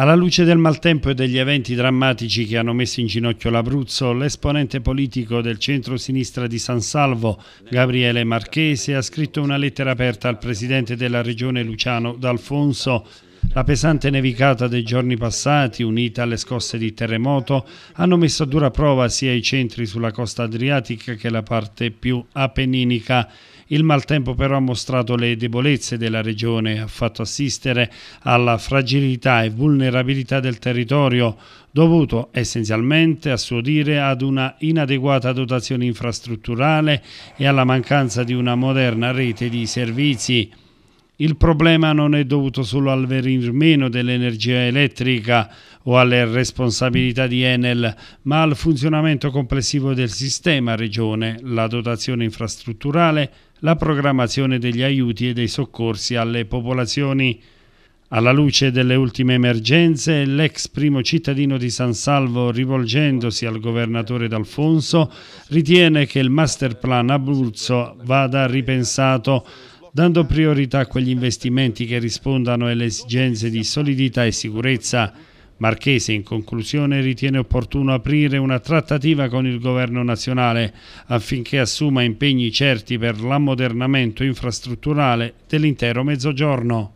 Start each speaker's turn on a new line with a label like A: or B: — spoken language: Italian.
A: Alla luce del maltempo e degli eventi drammatici che hanno messo in ginocchio l'Abruzzo, l'esponente politico del centro-sinistra di San Salvo, Gabriele Marchese, ha scritto una lettera aperta al presidente della regione Luciano D'Alfonso la pesante nevicata dei giorni passati, unita alle scosse di terremoto, hanno messo a dura prova sia i centri sulla costa adriatica che la parte più appenninica. Il maltempo però ha mostrato le debolezze della regione e ha fatto assistere alla fragilità e vulnerabilità del territorio, dovuto essenzialmente, a suo dire, ad una inadeguata dotazione infrastrutturale e alla mancanza di una moderna rete di servizi. Il problema non è dovuto solo al venir meno dell'energia elettrica o alle responsabilità di Enel, ma al funzionamento complessivo del sistema regione, la dotazione infrastrutturale, la programmazione degli aiuti e dei soccorsi alle popolazioni. Alla luce delle ultime emergenze, l'ex primo cittadino di San Salvo, rivolgendosi al governatore D'Alfonso, ritiene che il masterplan Abruzzo vada ripensato dando priorità a quegli investimenti che rispondano alle esigenze di solidità e sicurezza. Marchese in conclusione ritiene opportuno aprire una trattativa con il governo nazionale affinché assuma impegni certi per l'ammodernamento infrastrutturale dell'intero mezzogiorno.